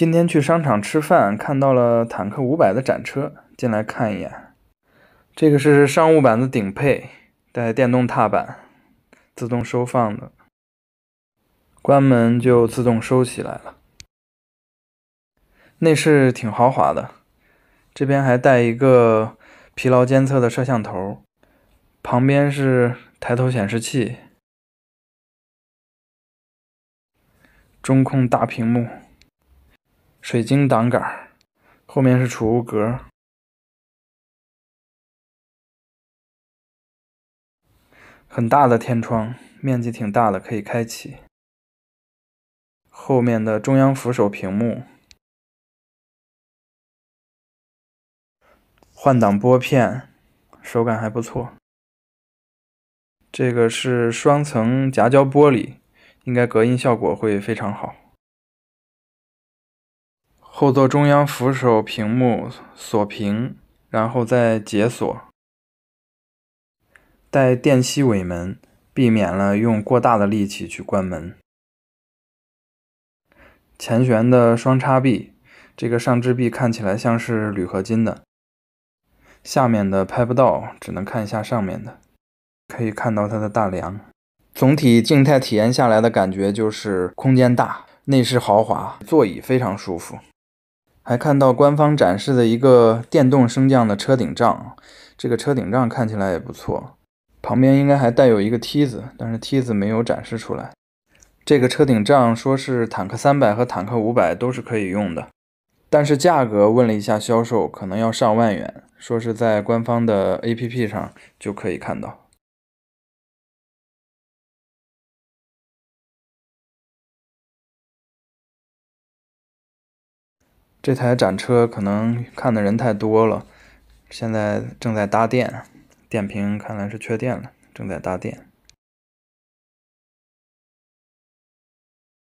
今天去商场吃饭，看到了坦克五百的展车，进来看一眼。这个是商务版的顶配，带电动踏板，自动收放的，关门就自动收起来了。内饰挺豪华的，这边还带一个疲劳监测的摄像头，旁边是抬头显示器，中控大屏幕。水晶挡杆后面是储物格，很大的天窗，面积挺大的，可以开启。后面的中央扶手屏幕，换挡拨片，手感还不错。这个是双层夹胶玻璃，应该隔音效果会非常好。后座中央扶手屏幕锁屏，然后再解锁。带电吸尾门，避免了用过大的力气去关门。前悬的双叉臂，这个上支臂看起来像是铝合金的，下面的拍不到，只能看一下上面的，可以看到它的大梁。总体静态体验下来的感觉就是空间大，内饰豪华，座椅非常舒服。还看到官方展示的一个电动升降的车顶帐，这个车顶帐看起来也不错，旁边应该还带有一个梯子，但是梯子没有展示出来。这个车顶帐说是坦克三百和坦克五百都是可以用的，但是价格问了一下销售，可能要上万元，说是在官方的 APP 上就可以看到。这台展车可能看的人太多了，现在正在搭电，电瓶看来是缺电了，正在搭电。